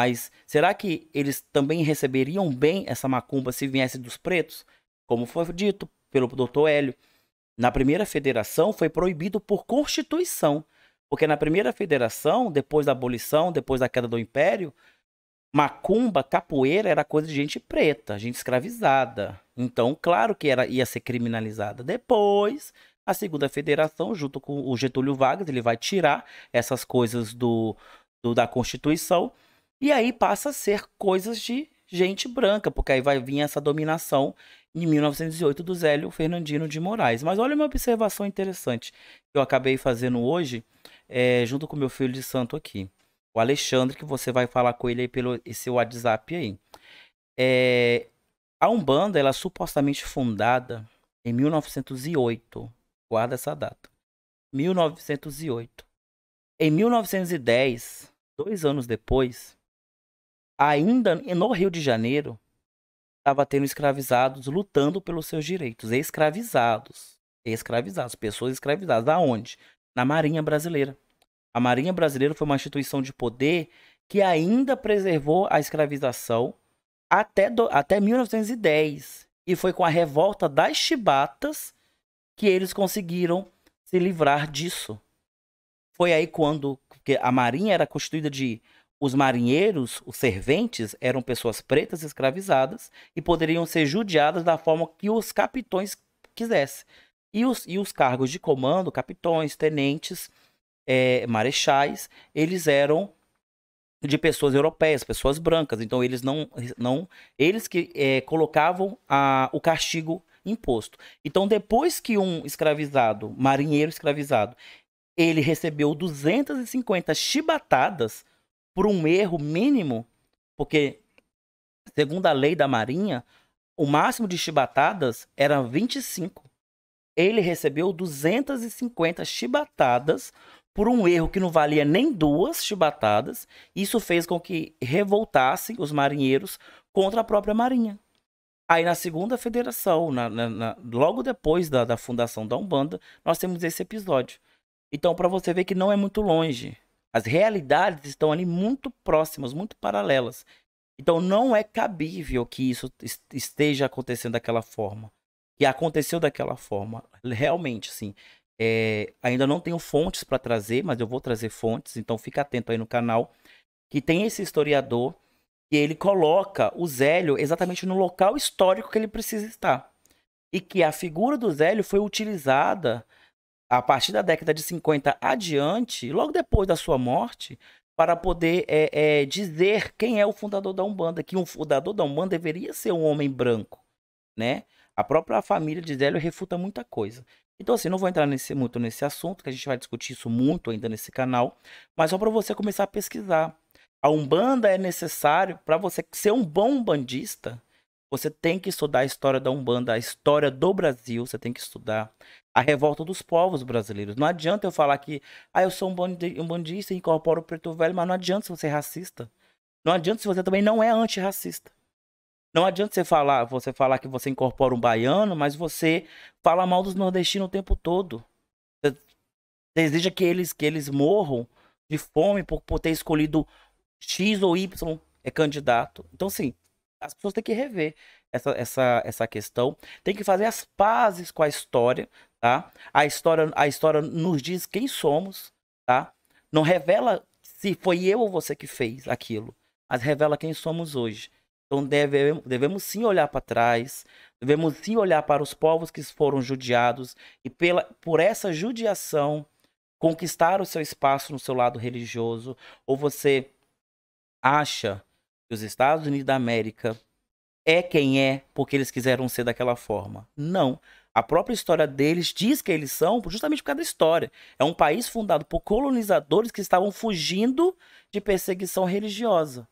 Mas será que eles também receberiam bem essa macumba se viesse dos pretos? Como foi dito pelo Dr. Hélio, na primeira federação foi proibido por constituição, porque na primeira federação, depois da abolição, depois da queda do império, macumba, capoeira era coisa de gente preta, gente escravizada. Então, claro que era ia ser criminalizada. Depois, a segunda federação, junto com o Getúlio Vargas, ele vai tirar essas coisas do, do da Constituição e aí passa a ser coisas de gente branca, porque aí vai vir essa dominação em 1908 do Zélio Fernandino de Moraes. Mas olha uma observação interessante que eu acabei fazendo hoje, é, junto com meu filho de santo aqui, o Alexandre, que você vai falar com ele aí pelo esse WhatsApp aí. É, a Umbanda, ela é supostamente fundada em 1908, guarda essa data, 1908. Em 1910, dois anos depois, ainda no Rio de Janeiro, estava tendo escravizados lutando pelos seus direitos. Escravizados. Escravizados. Pessoas escravizadas. da onde Na Marinha Brasileira. A Marinha Brasileira foi uma instituição de poder que ainda preservou a escravização até, do, até 1910. E foi com a revolta das chibatas que eles conseguiram se livrar disso. Foi aí quando a Marinha era constituída de os marinheiros, os serventes, eram pessoas pretas escravizadas e poderiam ser judiadas da forma que os capitões quisessem. E os, e os cargos de comando, capitões, tenentes, é, marechais, eles eram de pessoas europeias, pessoas brancas. Então eles não, não eles que é, colocavam a, o castigo imposto. Então depois que um escravizado, marinheiro escravizado, ele recebeu 250 chibatadas por um erro mínimo, porque, segundo a lei da Marinha, o máximo de chibatadas era 25. Ele recebeu 250 chibatadas por um erro que não valia nem duas chibatadas. Isso fez com que revoltassem os marinheiros contra a própria Marinha. Aí na segunda federação, na, na, na, logo depois da, da fundação da Umbanda, nós temos esse episódio. Então, para você ver que não é muito longe. As realidades estão ali muito próximas, muito paralelas. Então não é cabível que isso esteja acontecendo daquela forma. E aconteceu daquela forma, realmente, assim. É, ainda não tenho fontes para trazer, mas eu vou trazer fontes, então fica atento aí no canal. Que tem esse historiador e ele coloca o Zélio exatamente no local histórico que ele precisa estar. E que a figura do Zélio foi utilizada a partir da década de 50 adiante, logo depois da sua morte, para poder é, é, dizer quem é o fundador da Umbanda, que um fundador da Umbanda deveria ser um homem branco, né? A própria família de Zélio refuta muita coisa. Então, assim, não vou entrar nesse, muito nesse assunto, que a gente vai discutir isso muito ainda nesse canal, mas só para você começar a pesquisar. A Umbanda é necessário para você ser um bom bandista, você tem que estudar a história da Umbanda, a história do Brasil, você tem que estudar a revolta dos povos brasileiros. Não adianta eu falar que, ah, eu sou um bandista e incorporo o preto velho, mas não adianta se você é racista. Não adianta se você também não é antirracista. Não adianta você falar, você falar que você incorpora um baiano, mas você fala mal dos nordestinos o tempo todo. Você deseja que eles que eles morram de fome por, por ter escolhido X ou Y é candidato. Então, sim, as pessoas têm que rever essa, essa, essa questão, tem que fazer as pazes com a história, tá? A história, a história nos diz quem somos, tá? Não revela se foi eu ou você que fez aquilo, mas revela quem somos hoje. Então devemos, devemos sim olhar para trás, devemos sim olhar para os povos que foram judiados e pela, por essa judiação conquistar o seu espaço no seu lado religioso, ou você acha os Estados Unidos da América é quem é porque eles quiseram ser daquela forma. Não. A própria história deles diz que eles são justamente por causa da história. É um país fundado por colonizadores que estavam fugindo de perseguição religiosa.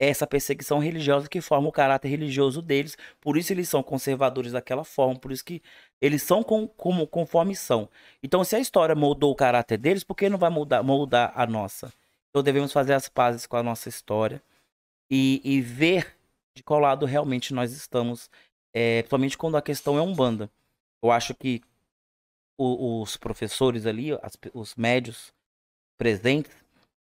É essa perseguição religiosa que forma o caráter religioso deles, por isso eles são conservadores daquela forma, por isso que eles são com, como, conforme são. Então, se a história moldou o caráter deles, por que não vai moldar, moldar a nossa? Então, devemos fazer as pazes com a nossa história e, e ver de qual lado realmente nós estamos, é, principalmente quando a questão é umbanda. Eu acho que o, os professores ali, as, os médios presentes,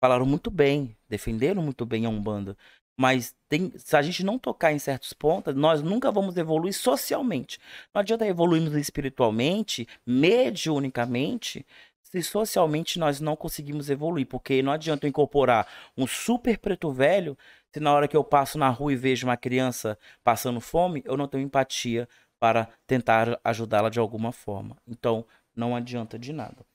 falaram muito bem, defenderam muito bem a umbanda. Mas tem, se a gente não tocar em certos pontos, nós nunca vamos evoluir socialmente. Não adianta evoluirmos espiritualmente, mediunicamente, se socialmente nós não conseguimos evoluir, porque não adianta eu incorporar um super preto velho se na hora que eu passo na rua e vejo uma criança passando fome, eu não tenho empatia para tentar ajudá-la de alguma forma. Então, não adianta de nada.